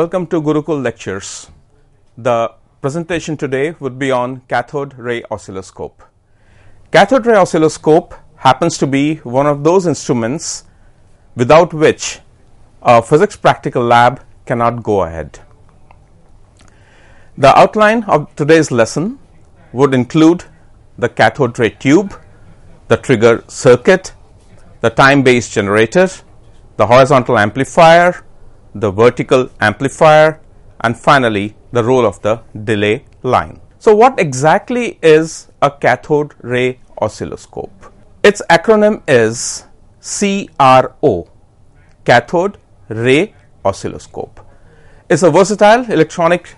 Welcome to Gurukul Lectures. The presentation today would be on cathode ray oscilloscope. Cathode ray oscilloscope happens to be one of those instruments without which a physics practical lab cannot go ahead. The outline of today's lesson would include the cathode ray tube, the trigger circuit, the time based generator, the horizontal amplifier, the vertical amplifier, and finally the role of the delay line. So, what exactly is a cathode ray oscilloscope? Its acronym is CRO, cathode ray oscilloscope. It's a versatile electronic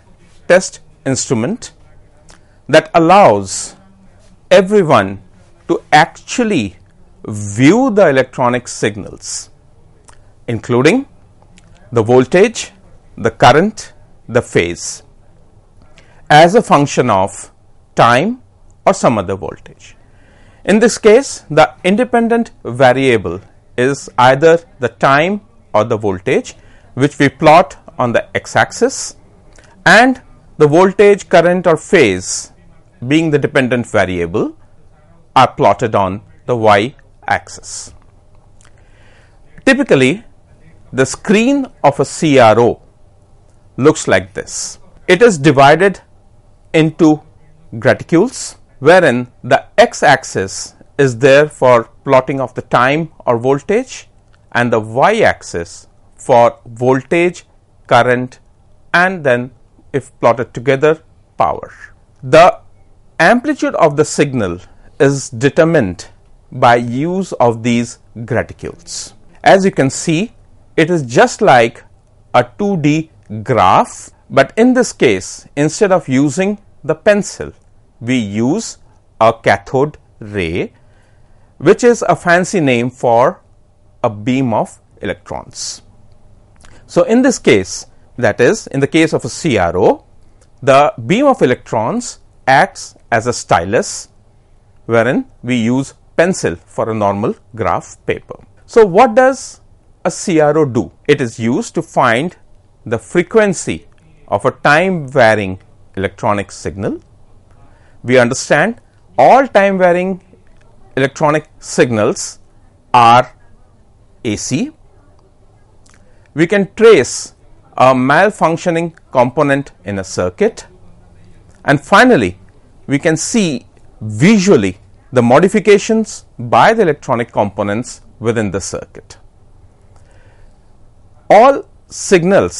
test instrument that allows everyone to actually view the electronic signals, including the voltage, the current, the phase as a function of time or some other voltage. In this case, the independent variable is either the time or the voltage which we plot on the x axis and the voltage, current or phase being the dependent variable are plotted on the y axis. Typically, the screen of a CRO looks like this. It is divided into graticules wherein the x axis is there for plotting of the time or voltage and the y axis for voltage, current and then if plotted together power. The amplitude of the signal is determined by use of these graticules. As you can see it is just like a 2D graph, but in this case, instead of using the pencil, we use a cathode ray, which is a fancy name for a beam of electrons. So, in this case, that is, in the case of a CRO, the beam of electrons acts as a stylus, wherein we use pencil for a normal graph paper. So, what does a CRO do? It is used to find the frequency of a time varying electronic signal. We understand all time varying electronic signals are AC. We can trace a malfunctioning component in a circuit. And finally, we can see visually the modifications by the electronic components within the circuit. All signals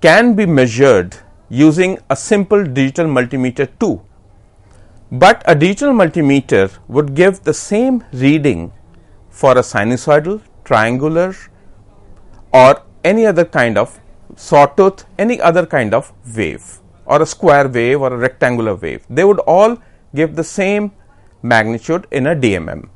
can be measured using a simple digital multimeter too, but a digital multimeter would give the same reading for a sinusoidal, triangular or any other kind of sawtooth, any other kind of wave or a square wave or a rectangular wave. They would all give the same magnitude in a DMM,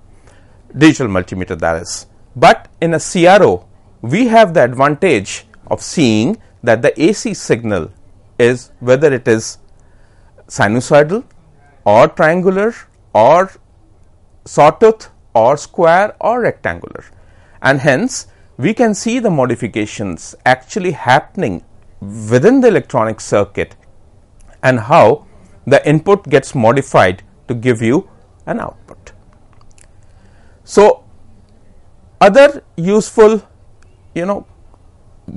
digital multimeter that is. But in a CRO, we have the advantage of seeing that the AC signal is whether it is sinusoidal or triangular or sawtooth or square or rectangular. And hence, we can see the modifications actually happening within the electronic circuit and how the input gets modified to give you an output. So, other useful you know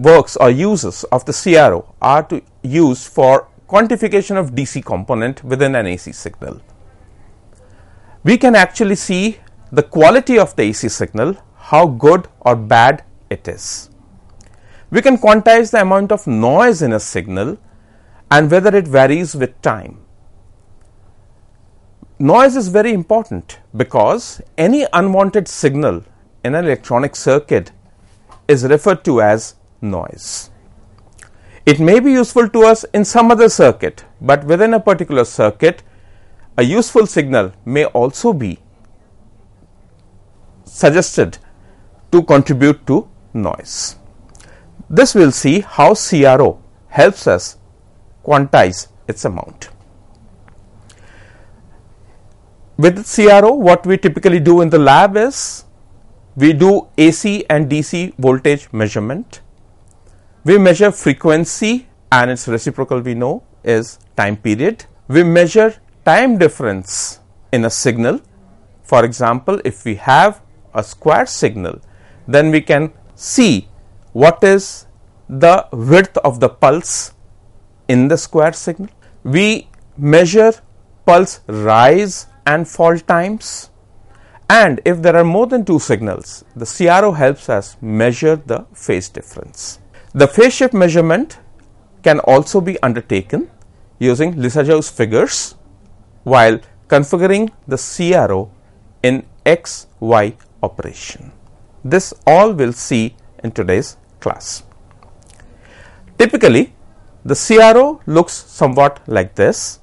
works or uses of the CRO are to use for quantification of DC component within an AC signal. We can actually see the quality of the AC signal, how good or bad it is. We can quantize the amount of noise in a signal and whether it varies with time. Noise is very important because any unwanted signal in an electronic circuit is referred to as noise. It may be useful to us in some other circuit, but within a particular circuit, a useful signal may also be suggested to contribute to noise. This will see how CRO helps us quantize its amount. With CRO, what we typically do in the lab is we do AC and DC voltage measurement. We measure frequency and its reciprocal we know is time period. We measure time difference in a signal. For example, if we have a square signal, then we can see what is the width of the pulse in the square signal. We measure pulse rise and fall times and if there are more than two signals, the CRO helps us measure the phase difference. The phase shift measurement can also be undertaken using Lissajou's figures while configuring the CRO in XY operation. This all we will see in today's class. Typically, the CRO looks somewhat like this.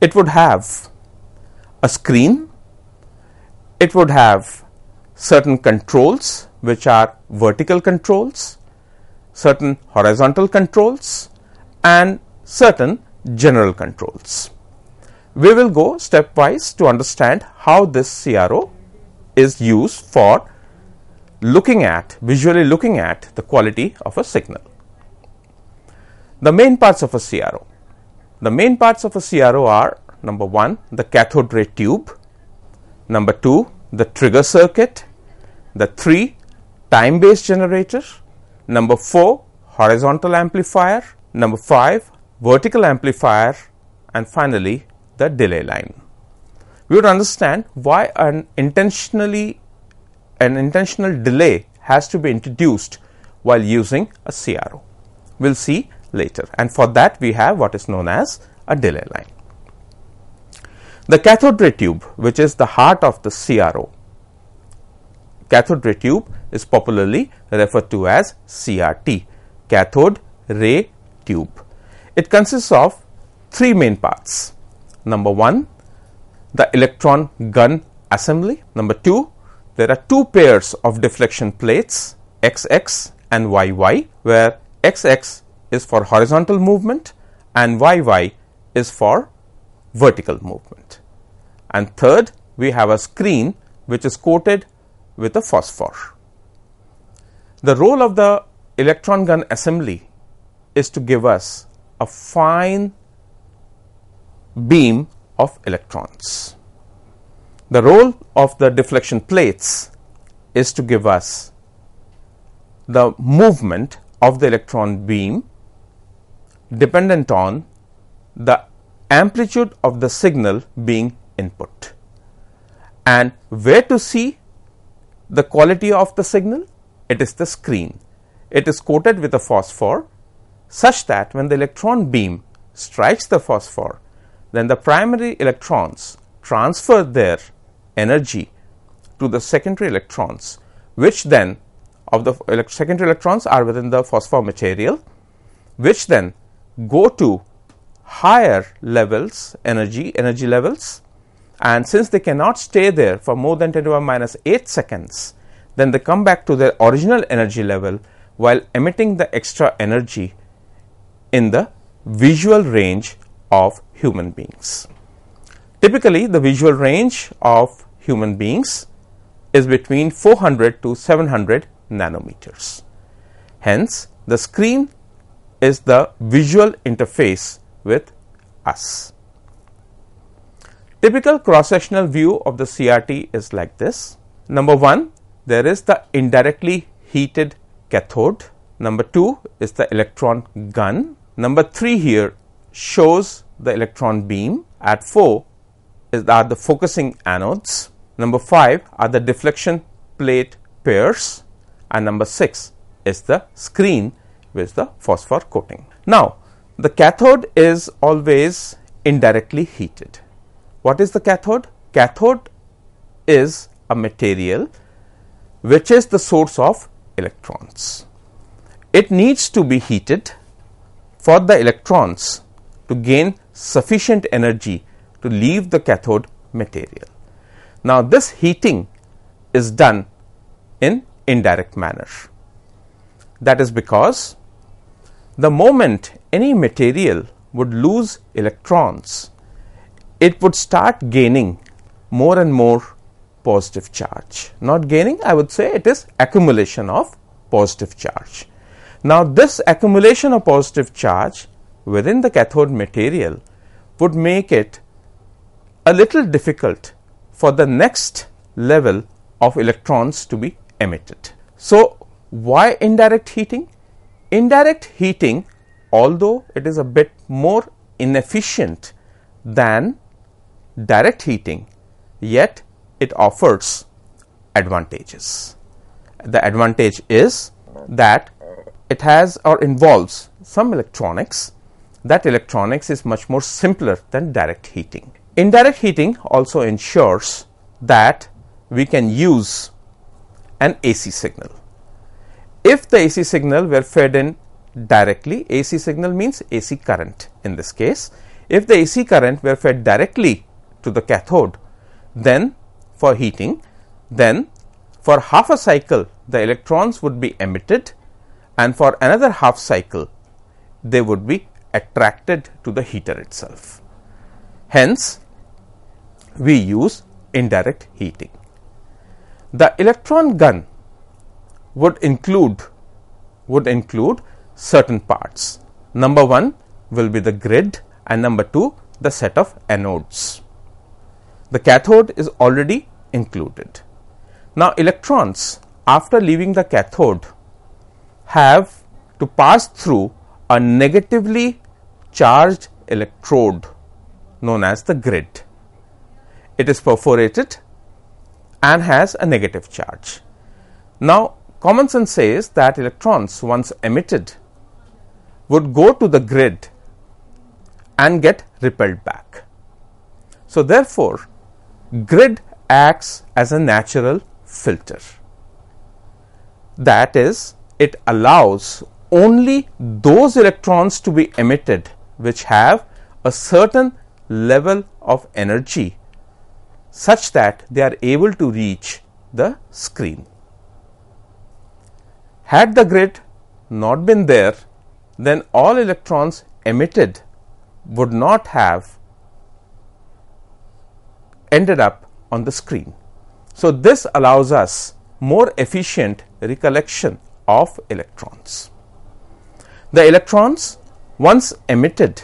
It would have a screen it would have certain controls which are vertical controls, certain horizontal controls and certain general controls. We will go stepwise to understand how this CRO is used for looking at, visually looking at the quality of a signal. The main parts of a CRO. The main parts of a CRO are number one, the cathode ray tube, number 2 the trigger circuit, the 3 time based generator, number 4 horizontal amplifier, number 5 vertical amplifier and finally the delay line. We would understand why an intentionally an intentional delay has to be introduced while using a CRO. We'll see later and for that we have what is known as a delay line. The cathode ray tube, which is the heart of the CRO. Cathode ray tube is popularly referred to as CRT, cathode ray tube. It consists of three main parts. Number one, the electron gun assembly. Number two, there are two pairs of deflection plates XX and YY, where XX is for horizontal movement and YY is for vertical movement. And third, we have a screen which is coated with a phosphor. The role of the electron gun assembly is to give us a fine beam of electrons. The role of the deflection plates is to give us the movement of the electron beam dependent on the amplitude of the signal being input. And where to see the quality of the signal? It is the screen. It is coated with a phosphor such that when the electron beam strikes the phosphor, then the primary electrons transfer their energy to the secondary electrons, which then of the secondary electrons are within the phosphor material, which then go to higher levels energy energy levels and since they cannot stay there for more than 10 to the minus 8 seconds then they come back to their original energy level while emitting the extra energy in the visual range of human beings typically the visual range of human beings is between 400 to 700 nanometers hence the screen is the visual interface with us. Typical cross sectional view of the CRT is like this. Number one, there is the indirectly heated cathode. Number two is the electron gun. Number three here shows the electron beam. At four is, are the focusing anodes. Number five are the deflection plate pairs. And number six is the screen with the phosphor coating. Now, the cathode is always indirectly heated. What is the cathode? Cathode is a material which is the source of electrons. It needs to be heated for the electrons to gain sufficient energy to leave the cathode material. Now, this heating is done in indirect manner. That is because the moment any material would lose electrons, it would start gaining more and more positive charge. Not gaining, I would say it is accumulation of positive charge. Now, this accumulation of positive charge within the cathode material would make it a little difficult for the next level of electrons to be emitted. So, why indirect heating? Indirect heating although it is a bit more inefficient than direct heating, yet it offers advantages. The advantage is that it has or involves some electronics. That electronics is much more simpler than direct heating. Indirect heating also ensures that we can use an AC signal. If the AC signal were fed in directly. AC signal means AC current in this case. If the AC current were fed directly to the cathode, then for heating, then for half a cycle the electrons would be emitted and for another half cycle they would be attracted to the heater itself. Hence, we use indirect heating. The electron gun would include would include certain parts. Number 1 will be the grid and number 2 the set of anodes. The cathode is already included. Now, electrons after leaving the cathode have to pass through a negatively charged electrode known as the grid. It is perforated and has a negative charge. Now, common sense says that electrons once emitted would go to the grid and get repelled back. So, therefore, grid acts as a natural filter. That is, it allows only those electrons to be emitted which have a certain level of energy such that they are able to reach the screen. Had the grid not been there, then all electrons emitted would not have ended up on the screen. So, this allows us more efficient recollection of electrons. The electrons once emitted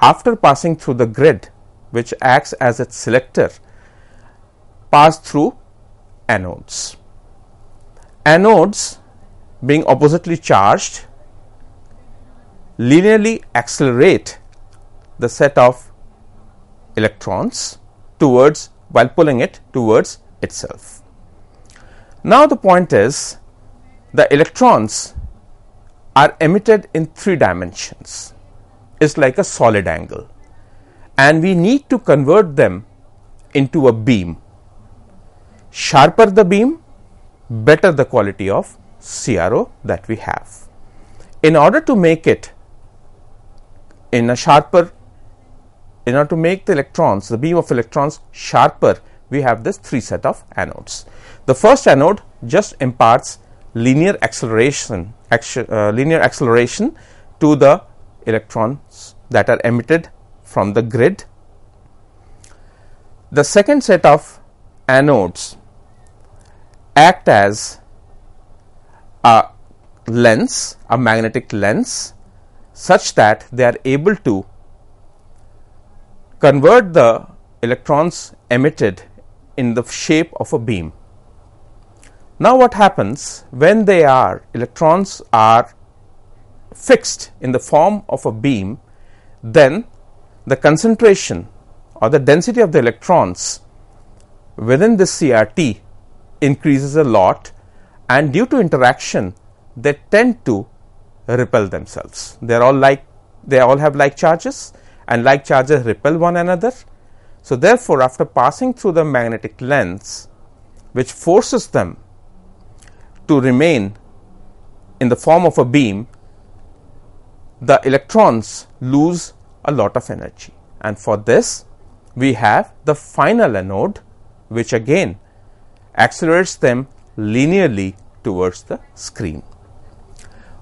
after passing through the grid which acts as its selector pass through anodes. Anodes being oppositely charged linearly accelerate the set of electrons towards while pulling it towards itself. Now, the point is the electrons are emitted in three dimensions It's like a solid angle and we need to convert them into a beam. Sharper the beam, better the quality of CRO that we have. In order to make it in a sharper in order to make the electrons the beam of electrons sharper we have this three set of anodes the first anode just imparts linear acceleration action, uh, linear acceleration to the electrons that are emitted from the grid the second set of anodes act as a lens a magnetic lens such that they are able to convert the electrons emitted in the shape of a beam. Now, what happens when they are electrons are fixed in the form of a beam, then the concentration or the density of the electrons within the CRT increases a lot and due to interaction they tend to repel themselves. They're all like they all have like charges and like charges repel one another. So therefore, after passing through the magnetic lens, which forces them to remain in the form of a beam, the electrons lose a lot of energy. And for this, we have the final anode, which again accelerates them linearly towards the screen.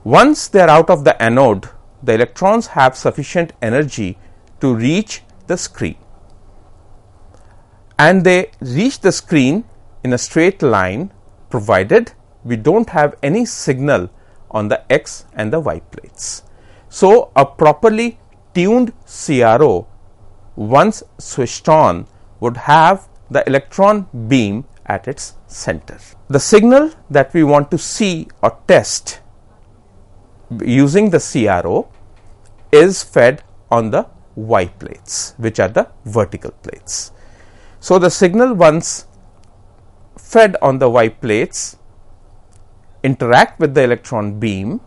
Once they are out of the anode, the electrons have sufficient energy to reach the screen. And they reach the screen in a straight line provided we do not have any signal on the x and the y plates. So, a properly tuned CRO once switched on would have the electron beam at its center. The signal that we want to see or test using the CRO is fed on the Y plates, which are the vertical plates. So, the signal once fed on the Y plates interact with the electron beam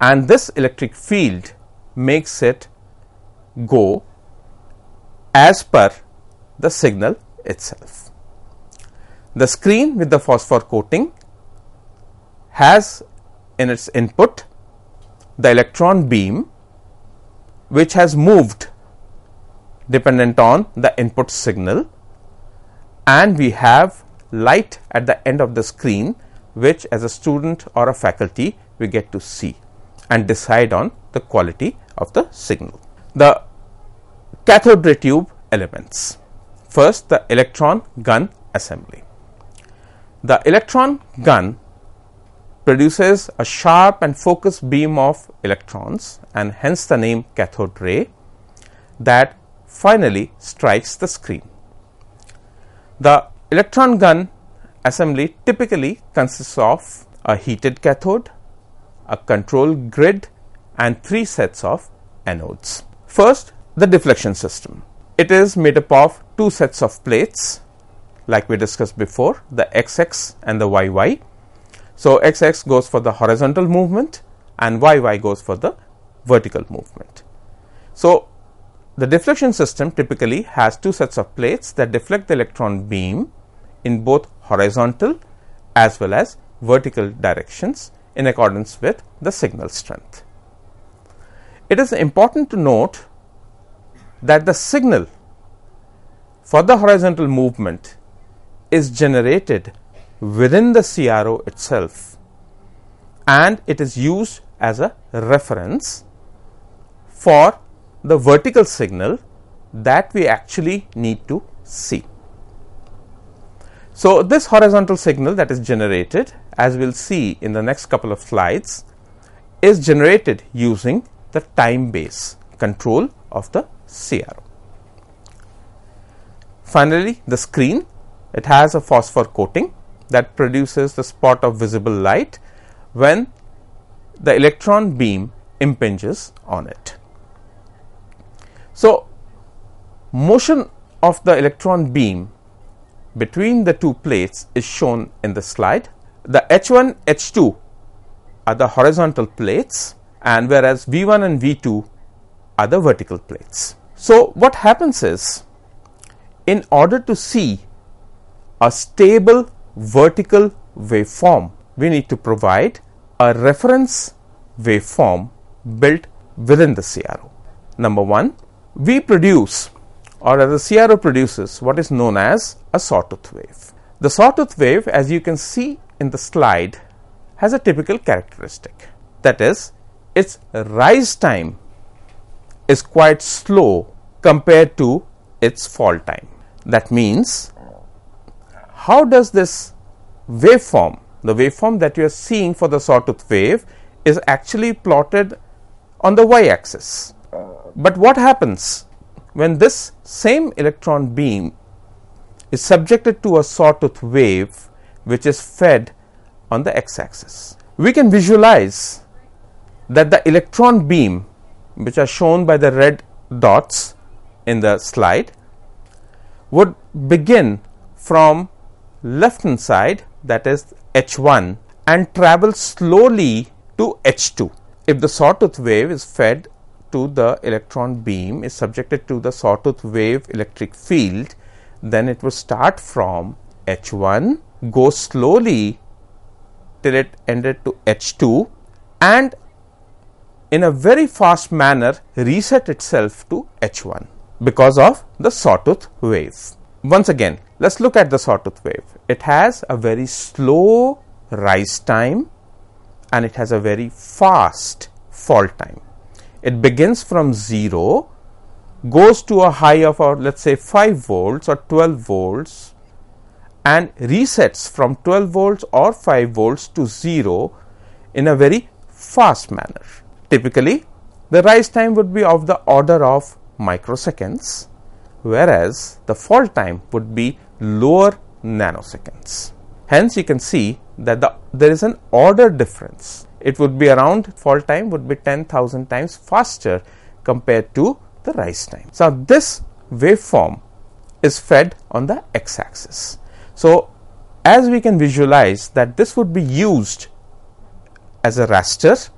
and this electric field makes it go as per the signal itself. The screen with the phosphor coating has in its input the electron beam which has moved dependent on the input signal and we have light at the end of the screen which as a student or a faculty we get to see and decide on the quality of the signal. The cathode ray tube elements. First the electron gun assembly. The electron gun produces a sharp and focused beam of electrons and hence the name cathode ray that finally strikes the screen. The electron gun assembly typically consists of a heated cathode, a control grid and three sets of anodes. First, the deflection system. It is made up of two sets of plates like we discussed before the XX and the YY so, xx goes for the horizontal movement and yy goes for the vertical movement. So, the deflection system typically has two sets of plates that deflect the electron beam in both horizontal as well as vertical directions in accordance with the signal strength. It is important to note that the signal for the horizontal movement is generated within the CRO itself and it is used as a reference for the vertical signal that we actually need to see. So, this horizontal signal that is generated as we will see in the next couple of slides is generated using the time base control of the CRO. Finally, the screen it has a phosphor coating that produces the spot of visible light when the electron beam impinges on it. So, motion of the electron beam between the two plates is shown in the slide. The H1, H2 are the horizontal plates and whereas V1 and V2 are the vertical plates. So, what happens is in order to see a stable vertical waveform, we need to provide a reference waveform built within the CRO. Number one, we produce or the CRO produces what is known as a sawtooth wave. The sawtooth wave, as you can see in the slide, has a typical characteristic that is, its rise time is quite slow compared to its fall time. That means how does this waveform, the waveform that you are seeing for the sawtooth wave, is actually plotted on the y axis. But what happens when this same electron beam is subjected to a sawtooth wave which is fed on the x axis? We can visualize that the electron beam, which are shown by the red dots in the slide, would begin from left hand side that is H1 and travel slowly to H2. If the sawtooth wave is fed to the electron beam is subjected to the sawtooth wave electric field, then it will start from H1, go slowly till it ended to H2 and in a very fast manner reset itself to H1 because of the sawtooth wave. Once again, let's look at the sawtooth wave. It has a very slow rise time and it has a very fast fall time. It begins from zero, goes to a high of our, uh, let's say 5 volts or 12 volts and resets from 12 volts or 5 volts to zero in a very fast manner. Typically, the rise time would be of the order of microseconds whereas the fall time would be lower nanoseconds. Hence, you can see that the, there is an order difference. It would be around fall time would be 10,000 times faster compared to the rise time. So, this waveform is fed on the x axis. So, as we can visualize that this would be used as a raster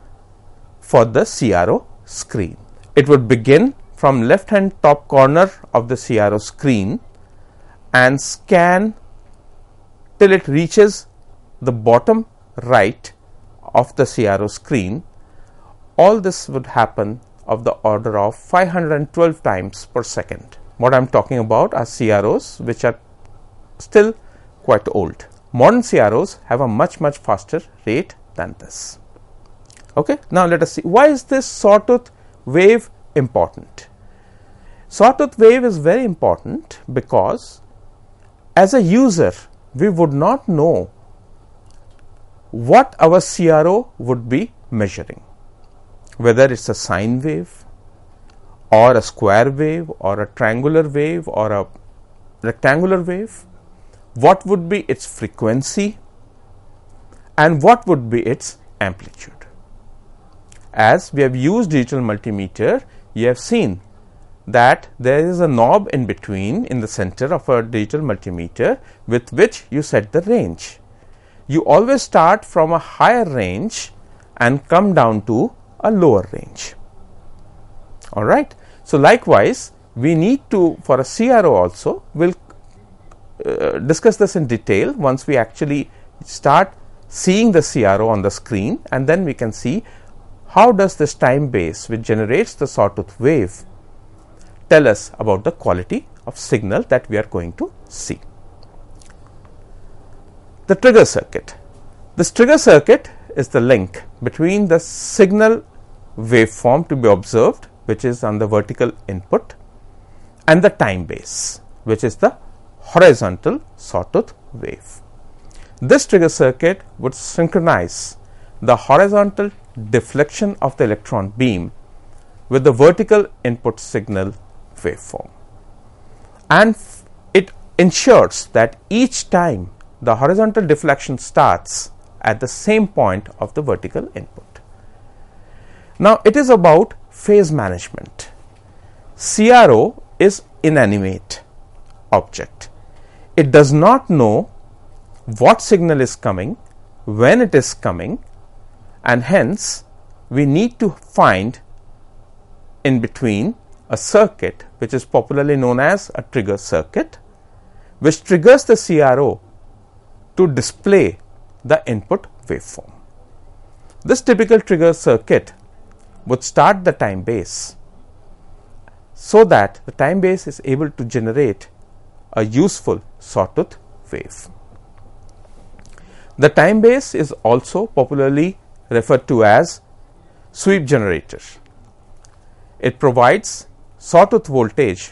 for the CRO screen. It would begin from left hand top corner of the CRO screen and scan till it reaches the bottom right of the CRO screen. All this would happen of the order of 512 times per second. What I am talking about are CROs which are still quite old. Modern CROs have a much much faster rate than this. Okay, now let us see why is this sawtooth wave important? Sawtooth wave is very important because as a user, we would not know what our CRO would be measuring, whether it's a sine wave or a square wave or a triangular wave or a rectangular wave, what would be its frequency and what would be its amplitude. As we have used digital multimeter, you have seen that there is a knob in between in the center of a digital multimeter with which you set the range. You always start from a higher range and come down to a lower range. All right. So, likewise, we need to for a CRO also we will uh, discuss this in detail once we actually start seeing the CRO on the screen and then we can see how does this time base which generates the sawtooth wave tell us about the quality of signal that we are going to see. The trigger circuit. This trigger circuit is the link between the signal waveform to be observed, which is on the vertical input, and the time base, which is the horizontal sawtooth wave. This trigger circuit would synchronize the horizontal deflection of the electron beam with the vertical input signal waveform and it ensures that each time the horizontal deflection starts at the same point of the vertical input. Now, it is about phase management. CRO is inanimate object. It does not know what signal is coming, when it is coming, and hence we need to find in between a circuit which is popularly known as a trigger circuit, which triggers the CRO to display the input waveform. This typical trigger circuit would start the time base so that the time base is able to generate a useful sawtooth wave. The time base is also popularly referred to as sweep generator. It provides sawtooth voltage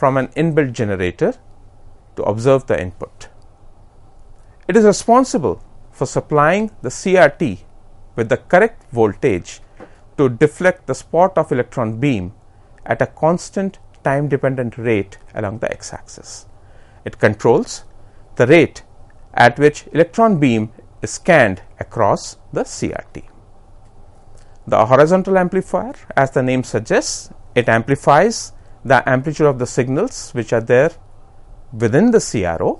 from an inbuilt generator to observe the input. It is responsible for supplying the CRT with the correct voltage to deflect the spot of electron beam at a constant time dependent rate along the x axis. It controls the rate at which electron beam is scanned across the CRT. The horizontal amplifier, as the name suggests, it amplifies the amplitude of the signals which are there within the CRO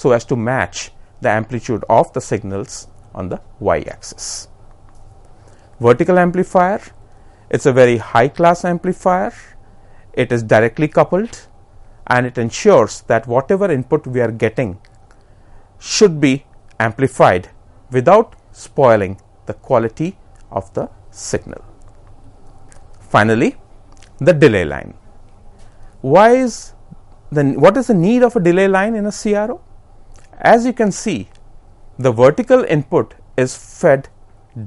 so as to match the amplitude of the signals on the y axis. Vertical amplifier, it is a very high class amplifier, it is directly coupled and it ensures that whatever input we are getting should be amplified without spoiling the quality of the signal. Finally, the delay line. Why is the, what is the need of a delay line in a CRO? As you can see, the vertical input is fed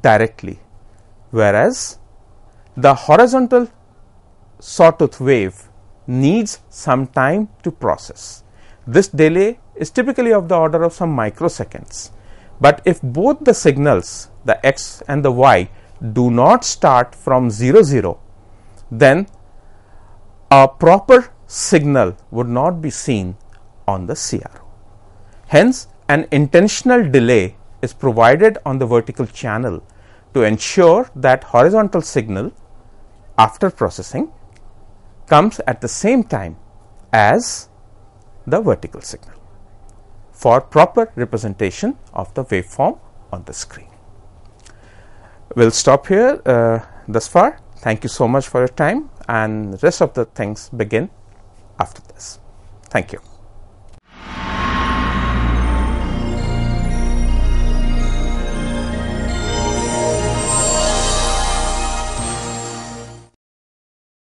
directly, whereas the horizontal sawtooth wave needs some time to process. This delay is typically of the order of some microseconds. But if both the signals, the x and the y, do not start from 0, 0, then a proper signal would not be seen on the CRO. Hence, an intentional delay is provided on the vertical channel to ensure that horizontal signal after processing comes at the same time as the vertical signal for proper representation of the waveform on the screen. We will stop here uh, thus far. Thank you so much for your time and rest of the things begin after this. Thank you.